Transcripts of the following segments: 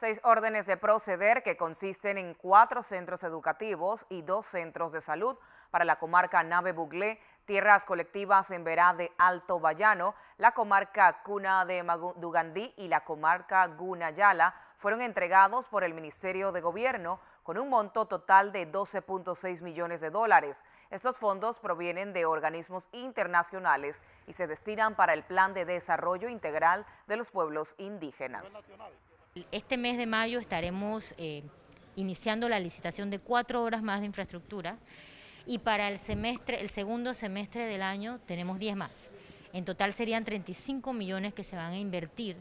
seis órdenes de proceder que consisten en cuatro centros educativos y dos centros de salud para la comarca Nave Buglé, tierras colectivas en Verá de Alto Bayano, la comarca Cuna de Dugandí y la comarca Gunayala fueron entregados por el Ministerio de Gobierno con un monto total de 12.6 millones de dólares. Estos fondos provienen de organismos internacionales y se destinan para el Plan de Desarrollo Integral de los Pueblos Indígenas. Este mes de mayo estaremos eh, iniciando la licitación de cuatro obras más de infraestructura y para el, semestre, el segundo semestre del año tenemos 10 más. En total serían 35 millones que se van a invertir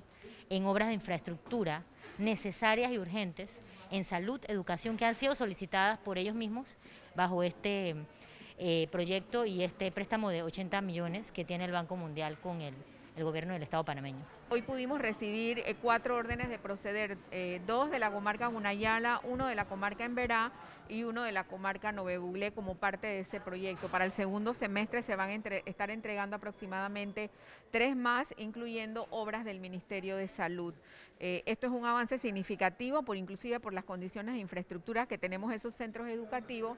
en obras de infraestructura necesarias y urgentes en salud, educación, que han sido solicitadas por ellos mismos bajo este eh, proyecto y este préstamo de 80 millones que tiene el Banco Mundial con él gobierno del Estado panameño. Hoy pudimos recibir eh, cuatro órdenes de proceder, eh, dos de la comarca Gunayala, uno de la comarca Emberá y uno de la comarca Novebulé como parte de ese proyecto. Para el segundo semestre se van a estar entregando aproximadamente tres más, incluyendo obras del Ministerio de Salud. Eh, esto es un avance significativo, por inclusive por las condiciones de infraestructura que tenemos esos centros educativos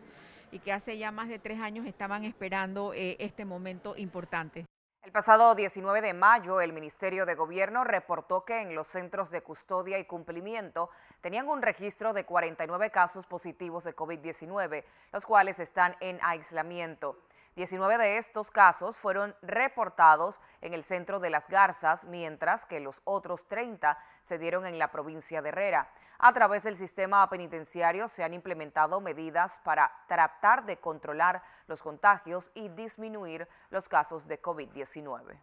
y que hace ya más de tres años estaban esperando este momento importante. El pasado 19 de mayo, el Ministerio de Gobierno reportó que en los centros de custodia y cumplimiento tenían un registro de 49 casos positivos de COVID-19, los cuales están en aislamiento. 19 de estos casos fueron reportados en el centro de Las Garzas, mientras que los otros 30 se dieron en la provincia de Herrera. A través del sistema penitenciario se han implementado medidas para tratar de controlar los contagios y disminuir los casos de COVID-19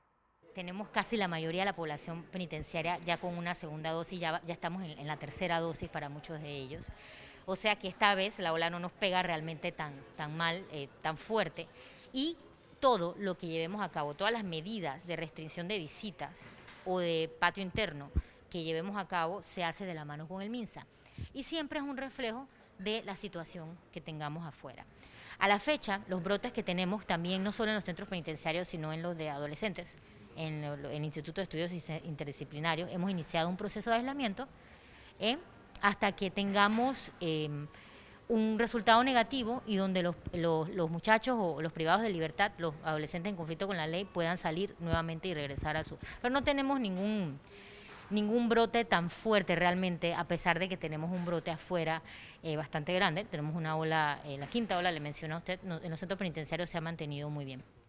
tenemos casi la mayoría de la población penitenciaria ya con una segunda dosis, ya, estamos en, la tercera dosis para muchos de ellos. O sea que esta vez la ola no nos pega realmente tan, tan mal, eh, tan fuerte y todo lo que llevemos a cabo, todas las medidas de restricción de visitas o de patio interno que llevemos a cabo se hace de la mano con el MINSA y siempre es un reflejo de la situación que tengamos afuera. A la fecha, los brotes que tenemos también no solo en los centros penitenciarios, sino en los de adolescentes, en el Instituto de Estudios Interdisciplinarios, hemos iniciado un proceso de aislamiento eh, hasta que tengamos... Eh, un resultado negativo y donde los, los, muchachos o los privados de libertad, los adolescentes en conflicto con la ley, puedan salir nuevamente y regresar a su... Pero no tenemos ningún, brote tan fuerte realmente, a pesar de que tenemos un brote afuera eh, bastante grande. Tenemos una ola, eh, la quinta ola, le menciona usted, en los centros penitenciarios se ha mantenido muy bien.